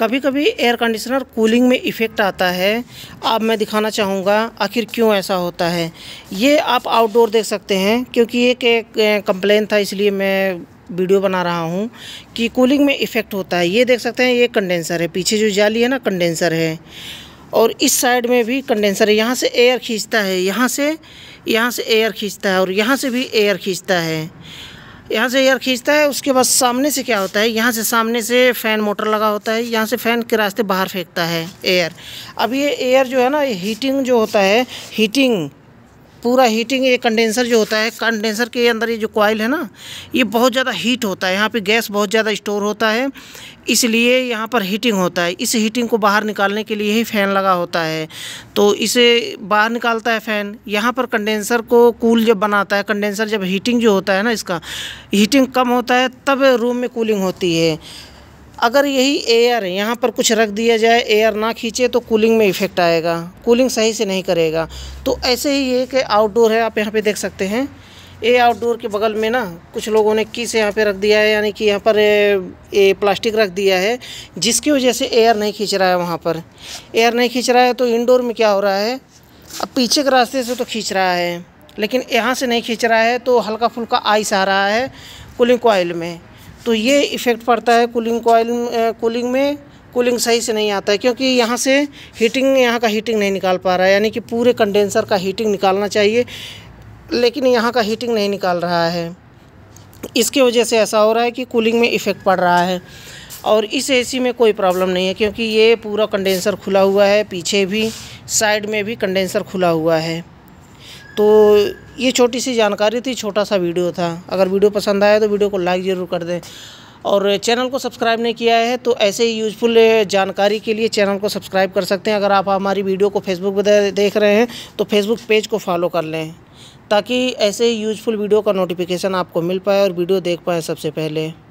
कभी कभी air conditioner cooling में इफ़ेक्ट आता है अब मैं दिखाना चाहूँगा आखिर क्यों ऐसा होता है ये आप आउटडोर देख सकते हैं क्योंकि एक एक कंप्लेन था इसलिए मैं वीडियो बना रहा हूँ कि कूलिंग में इफ़ेक्ट होता है ये देख सकते हैं ये कंडेंसर है पीछे जो जाली है ना कंडेंसर है और इस साइड में भी कंडेंसर है यहाँ से एयर खींचता है यहाँ से यहाँ से एयर खींचता है और यहाँ से भी एयर खींचता है यहाँ से एयर खींचता है उसके बाद सामने से क्या होता है यहाँ से सामने से फ़ैन मोटर लगा होता है यहाँ से फ़ैन के रास्ते बाहर फेंकता है एयर अब ये एयर जो है ना हीटिंग जो होता है हीटिंग पूरा हीटिंग ये कंडेंसर जो होता है कंडेंसर के अंदर ये जो कॉयल है ना ये बहुत ज़्यादा हीट होता है यहाँ पे गैस बहुत ज़्यादा स्टोर होता है इसलिए यहाँ पर हीटिंग होता है इस हीटिंग को बाहर निकालने के लिए ही फ़ैन लगा होता है तो इसे बाहर निकालता है फ़ैन यहाँ पर कंडेंसर को कूल जब बनाता है कंडेंसर जब हीटिंग जो होता है ना इसका हीटिंग कम होता है तब रूम में कूलिंग होती है अगर यही एयर यहाँ पर कुछ रख दिया जाए एयर ना खींचे तो कूलिंग में इफ़ेक्ट आएगा कूलिंग सही से नहीं करेगा तो ऐसे ही ये कि आउटडोर है आप यहाँ पे देख सकते हैं ये आउटडोर के बगल में ना कुछ लोगों ने किस यहाँ पे रख दिया है यानी कि यहाँ पर ये प्लास्टिक रख दिया है जिसकी वजह से एयर नहीं खींच रहा है वहाँ पर एयर नहीं खींच रहा है तो इनडोर में क्या हो रहा है अब पीछे के रास्ते से तो खींच रहा है लेकिन यहाँ से नहीं खींच रहा है तो हल्का फुल्का आइस आ रहा है कूलिंग कोयल में तो ये इफ़ेक्ट पड़ता है कूलिंग कोयल कूलिंग में कूलिंग सही से नहीं आता है क्योंकि यहाँ से हीटिंग यहाँ का हीटिंग नहीं निकाल पा रहा है यानी कि पूरे कंडेंसर का हीटिंग निकालना चाहिए लेकिन यहाँ का हीटिंग नहीं निकाल रहा है इसके वजह से ऐसा हो रहा है कि कूलिंग में इफ़ेक्ट पड़ रहा है और इस एसी में कोई प्रॉब्लम नहीं है क्योंकि ये पूरा कंडेंसर खुला हुआ है पीछे भी साइड में भी कंडेंसर खुला हुआ है तो ये छोटी सी जानकारी थी छोटा सा वीडियो था अगर वीडियो पसंद आया तो वीडियो को लाइक ज़रूर कर दें और चैनल को सब्सक्राइब नहीं किया है तो ऐसे ही यूजफुल जानकारी के लिए चैनल को सब्सक्राइब कर सकते हैं अगर आप हमारी वीडियो को फेसबुक पर देख रहे हैं तो फेसबुक पेज को फॉलो कर लें ताकि ऐसे ही यूजफुल वीडियो का नोटिफिकेशन आपको मिल पाए और वीडियो देख पाएँ सबसे पहले